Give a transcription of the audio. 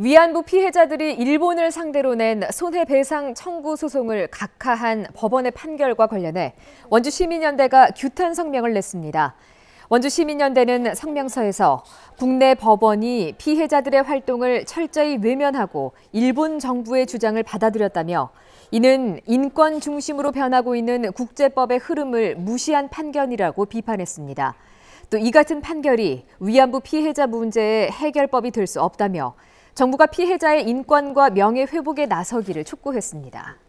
위안부 피해자들이 일본을 상대로 낸 손해배상 청구 소송을 각하한 법원의 판결과 관련해 원주시민연대가 규탄 성명을 냈습니다. 원주시민연대는 성명서에서 국내 법원이 피해자들의 활동을 철저히 외면하고 일본 정부의 주장을 받아들였다며 이는 인권 중심으로 변하고 있는 국제법의 흐름을 무시한 판결이라고 비판했습니다. 또 이 같은 판결이 위안부 피해자 문제의 해결법이 될 수 없다며 정부가 피해자의 인권과 명예 회복에 나서기를 촉구했습니다.